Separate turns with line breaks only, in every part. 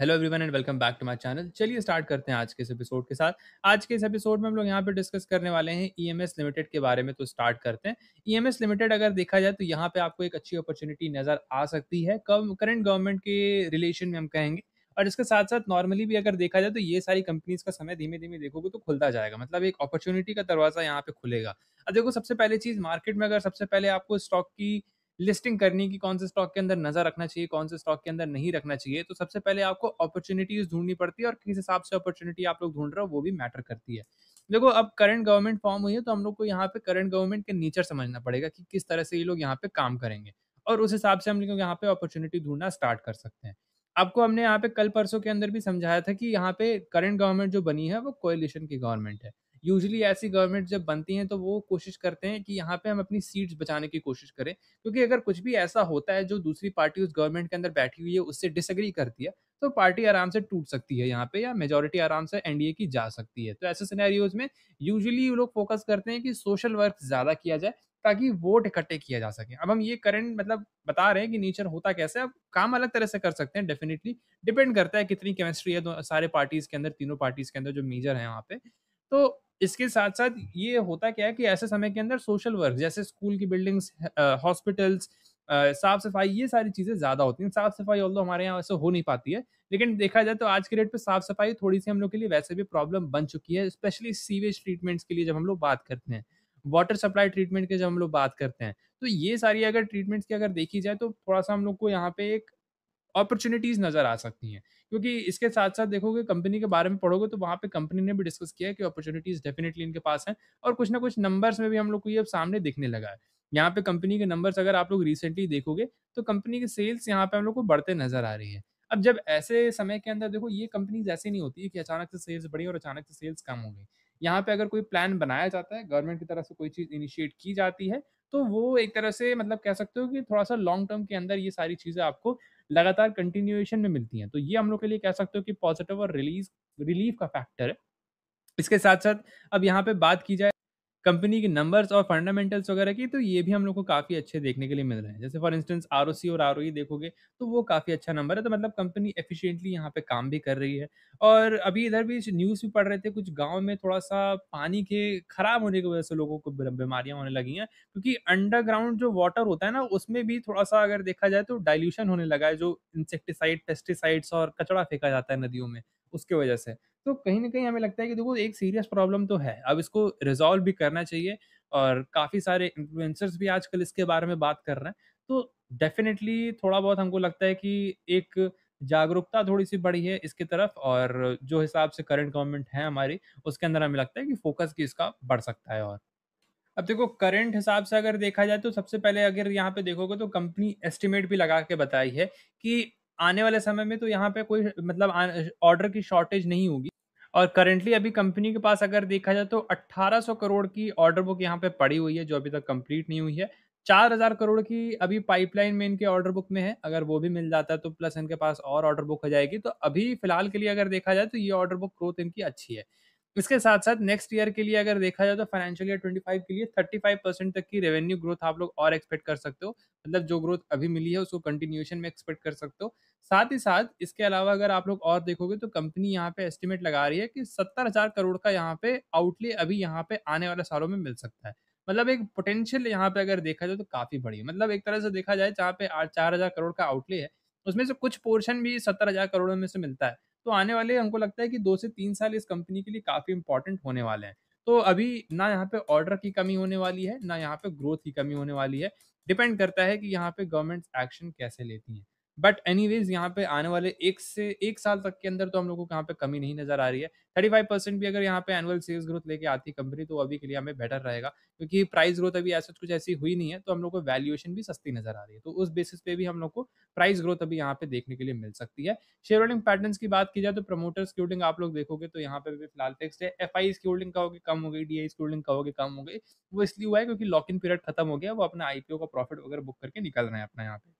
hello everyone and welcome back to my channel चलिए start करते हैं आज के इस एपिसोड के साथ आज के इस एपिसोड में हम लोग यहाँ पे डिस्कस करने वाले हैं ईएमएस e लिमिटेड के बारे में तो स्टार्ट करते हैं ईएमएस e लिमिटेड अगर देखा जाए तो यहाँ पे आपको एक अच्छी अपॉर्चुनिटी नज़र आ सकती है कब करंट गवर्नमेंट के रिलेशन में हम कहेंगे और इसके साथ साथ नॉर्मली भी अगर देखा जाए तो ये सारी कंपनीज का समय धीमे धीमे देखोगे तो खुलता जाएगा मतलब एक अपॉर्चुनिटी का दरवाजा यहाँ पे खुलेगा अब देखो सबसे पहले चीज़ मार्केट में अगर सबसे पहले आपको स्टॉक की लिस्टिंग करनी कि कौन से स्टॉक के अंदर नजर रखना चाहिए कौन से स्टॉक के अंदर नहीं रखना चाहिए तो सबसे पहले आपको अपॉर्चुनिटीज ढूंढनी पड़ती है और किस हिसाब से अपॉर्चुनिटी आप लोग ढूंढ रहे हो वो भी मैटर करती है देखो अब करंट गवर्नमेंट फॉर्म हुई है तो हम लोग को यहाँ पे करंट गवर्नमेंट के नेचर समझना पड़ेगा कि किस तरह से ये लोग यहाँ पे काम करेंगे और उस हिसाब से हम लोग यहाँ पे अपॉर्चुनिटी ढूंढना स्टार्ट कर सकते हैं आपको हमने यहाँ पे कल परसों के अंदर भी समझाया था कि यहाँ पे करंट गवर्नमेंट जो बनी है वो कोयलिशन की गवर्नमेंट है यूजली ऐसी गवर्नमेंट जब बनती हैं तो वो कोशिश करते हैं कि यहाँ पे हम अपनी सीट्स बचाने की कोशिश करें क्योंकि अगर कुछ भी ऐसा होता है जो दूसरी पार्टी उस गवर्नमेंट के अंदर बैठी हुई है उससे डिसग्री करती है तो पार्टी आराम से टूट सकती है यहाँ पे या मेजोरिटी आराम से एनडीए की जा सकती है तो ऐसे सिनेरियोज में वो लोग फोकस करते हैं कि सोशल वर्क ज़्यादा किया जाए ताकि वोट इकट्ठे किया जा सके अब हम ये करंट मतलब बता रहे हैं कि नेचर होता कैसे अब काम अलग तरह से कर सकते हैं डेफिनेटली डिपेंड करता है कितनी केमिस्ट्री है सारे पार्टीज के अंदर तीनों पार्टीज के अंदर जो मेजर है वहाँ पे तो इसके साथ साथ ये होता क्या है कि ऐसे समय के अंदर सोशल वर्क जैसे स्कूल की बिल्डिंग्स हॉस्पिटल्स साफ सफाई ये सारी चीज़ें ज़्यादा होती हैं साफ सफाई ऑल हमारे यहाँ वैसे हो नहीं पाती है लेकिन देखा जाए तो आज के डेट पे साफ सफाई थोड़ी सी हम लोग के लिए वैसे भी प्रॉब्लम बन चुकी है स्पेशली सीवेज ट्रीटमेंट्स के लिए जब हम लोग बात करते हैं वाटर सप्लाई ट्रीटमेंट के जब हम लोग बात करते हैं तो ये सारी अगर ट्रीटमेंट्स की अगर देखी जाए तो थोड़ा सा हम लोग को यहाँ पे एक अपॉर्चुनिटीज नजर आ सकती हैं क्योंकि इसके साथ साथ देखोगे कंपनी के बारे में पढ़ोगे तो वहां पे कंपनी ने भी डिस्कस किया कि अपॉर्चुनिटीज डेफिनेटली इनके पास हैं और कुछ ना कुछ नंबर्स में भी हम लोग को ये अब सामने दिखने लगा है यहाँ पे कंपनी के नंबर्स अगर आप लोग रिसेंटली देखोगे तो कंपनी के सेल्स यहाँ पे हम लोग को बढ़ते नजर आ रही है अब जब ऐसे समय के अंदर देखो ये कंपनीज ऐसी नहीं होती है कि अचानक से सेल्स बढ़ी और अचानक से सेल्स कम हो गई यहाँ पे अगर कोई प्लान बनाया जाता है गवर्नमेंट की तरफ से कोई चीज़ इनिशिएट की जाती है तो वो एक तरह से मतलब कह सकते हो कि थोड़ा सा लॉन्ग टर्म के अंदर ये सारी चीज़ें आपको लगातार कंटिन्यूएशन में मिलती हैं तो ये हम लोग के लिए कह सकते हो कि पॉजिटिव और रिलीज रिलीफ का फैक्टर है इसके साथ साथ अब यहाँ पे बात की जाए कंपनी के नंबर्स और फंडामेंटल्स वगैरह की तो ये भी हम लोग को काफ़ी अच्छे देखने के लिए मिल रहे हैं जैसे फॉर इंस्टेंस आर और आर देखोगे तो वो काफ़ी अच्छा नंबर है तो मतलब कंपनी एफिशिएंटली यहाँ पे काम भी कर रही है और अभी इधर भी न्यूज़ भी पढ़ रहे थे कुछ गाँव में थोड़ा सा पानी के ख़राब होने की वजह से लोगों को बीमारियाँ होने लगी हैं क्योंकि अंडरग्राउंड जो वाटर होता है ना उसमें भी थोड़ा सा अगर देखा जाए तो डायल्यूशन होने लगा है जो इंसेक्टिसाइड पेस्टिसाइड्स और कचड़ा फेंका जाता है नदियों में उसके वजह से तो कहीं ना कहीं हमें लगता है कि देखो एक सीरियस प्रॉब्लम तो है अब इसको रिजॉल्व भी करना चाहिए और काफ़ी सारे इन्फ्लुएंसर्स भी आजकल इसके बारे में बात कर रहे हैं तो डेफिनेटली थोड़ा बहुत हमको लगता है कि एक जागरूकता थोड़ी सी बढ़ी है इसकी तरफ और जो हिसाब से करंट गवर्नमेंट है हमारी उसके अंदर हमें लगता है कि फोकस की इसका बढ़ सकता है और अब देखो करंट हिसाब से अगर देखा जाए तो सबसे पहले अगर यहाँ पे देखोगे तो कंपनी एस्टिमेट भी लगा के बताई है कि आने वाले समय में तो यहाँ पे कोई मतलब ऑर्डर की शॉर्टेज नहीं होगी और करंटली अभी कंपनी के पास अगर देखा जाए तो 1800 करोड़ की ऑर्डर बुक यहाँ पे पड़ी हुई है जो अभी तक कंप्लीट नहीं हुई है 4000 करोड़ की अभी पाइपलाइन में इनके ऑर्डर बुक में है अगर वो भी मिल जाता है तो प्लस इनके पास और ऑर्डर बुक हो जाएगी तो अभी फिलहाल के लिए अगर देखा जाए तो ये ऑर्डर बुक ग्रोथ इनकी अच्छी है इसके साथ साथ नेक्स्ट ईयर के लिए अगर देखा जाए तो फाइनेंशियल ईयर 25 के लिए फाइव परसेंट तक की रेवेन्यू ग्रोथ आप लोग और एक्सपेक्ट कर सकते हो मतलब जो ग्रोथ अभी मिली है उसको कंटिन्यूएशन में एक्सपेक्ट कर सकते हो साथ ही साथ इसके अलावा अगर आप लोग और देखोगे तो कंपनी यहाँ पे एस्टिमेट लगा रही है कि सत्तर हजार करोड़ का यहाँ पे आउटले अभी यहाँ पे आने वाले सालों में मिल सकता है मतलब एक पोटेंशियल यहाँ पे अगर देखा जाए तो काफी बड़ी है मतलब एक तरह से देखा जाए जहाँ पे चार हजार करोड़ का आउटले है उसमें से कुछ पोर्शन भी सत्तर हजार करोड़ में से मिलता है तो आने वाले हमको लगता है कि दो से तीन साल इस कंपनी के लिए काफ़ी इंपॉर्टेंट होने वाले हैं तो अभी ना यहाँ पे ऑर्डर की कमी होने वाली है ना यहाँ पे ग्रोथ की कमी होने वाली है डिपेंड करता है कि यहाँ पे गवर्नमेंट एक्शन कैसे लेती हैं बट एनी वेज यहाँ पे आने वाले एक से एक साल तक के अंदर तो हम लोगों को यहाँ पे कमी नहीं नजर आ रही है थर्टी फाइव परसेंट भी अगर यहाँ पे एनुअल सेल्स ग्रोथ लेके आती कंपनी तो अभी के लिए हमें बेटर रहेगा क्योंकि प्राइस ग्रोथ अभी ऐसा कुछ ऐसी हुई नहीं है तो हम लोग को वैल्यूएशन भी सस्ती नजर आ रही है तो उस बेसिस पे भी हम लोग को प्राइस ग्रोथ अभी यहाँ पे देखने के लिए मिल सकती है शेयर होल्डिंग पैटर्न की बात की जाए तो प्रमोटर्स की होल्डिंग आप लोग देखोगे तो यहाँ पे भी फिलहाल फिक्स है एफ आई की होल्डिंग कहोगे कम हो गई डी आई की होल्डिंग कहोगे कम हो गई वो इसलिए हुआ है क्योंकि लॉक इन पीरियड खत्म हो गया वो अपना आईपीओ का प्रॉफिट वगैरह बुक करके निकल रहे हैं अपना यहाँ पे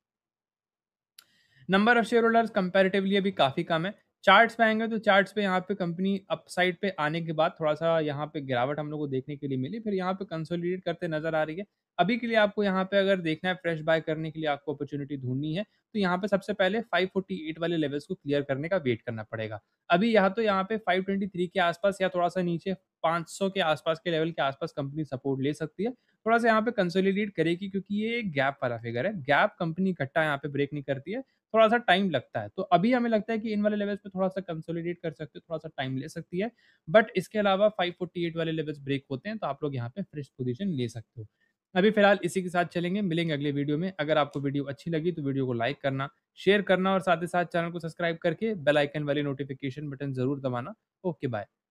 number of share holders comparatively अभी काफ़ी कम है चार्ट्स पे आएंगे तो चार्ट्स पे यहाँ पे कंपनी अपसाइड पे आने के बाद थोड़ा सा यहाँ पे गिरावट हम लोग को देखने के लिए मिली फिर यहाँ पे कंसोलिडेट करते नजर आ रही है अभी के लिए आपको यहाँ पे अगर देखना है फ्रेश बाय करने के लिए आपको अपॉर्चुनिटी ढूंढनी है तो यहाँ पे सबसे पहले 548 वाले लेवल्स को क्लियर करने का वेट करना पड़ेगा अभी यहाँ तो यहाँ पे 523 के आसपास या थोड़ा सा नीचे 500 के आसपास के लेवल के आसपास कंपनी सपोर्ट ले सकती है थोड़ा सा यहाँ पे कंसोलिडेट करेगी क्योंकि ये गैप वाला फिगर है गैप कंपनी इकट्ठा यहाँ पे ब्रेक नहीं करती है थोड़ा सा टाइम लगता है तो अभी हमें लगता है कि इन वाले लेवल्स पे थोड़ा सा कंसोलिडेट कर सकते हो थोड़ा सा टाइम ले सकती है बट इसके अलावा एट वाले लेवल्स ब्रेक होते हैं तो आप लोग यहाँ पे फ्रेश पोजिशन ले सकते हो अभी फिलहाल इसी के साथ चलेंगे मिलेंगे अगले वीडियो में अगर आपको वीडियो अच्छी लगी तो वीडियो को लाइक करना शेयर करना और साथ ही साथ चैनल को सब्सक्राइब करके बेल आइकन नोटिफिकेशन बटन जरूर दबाना ओके बाय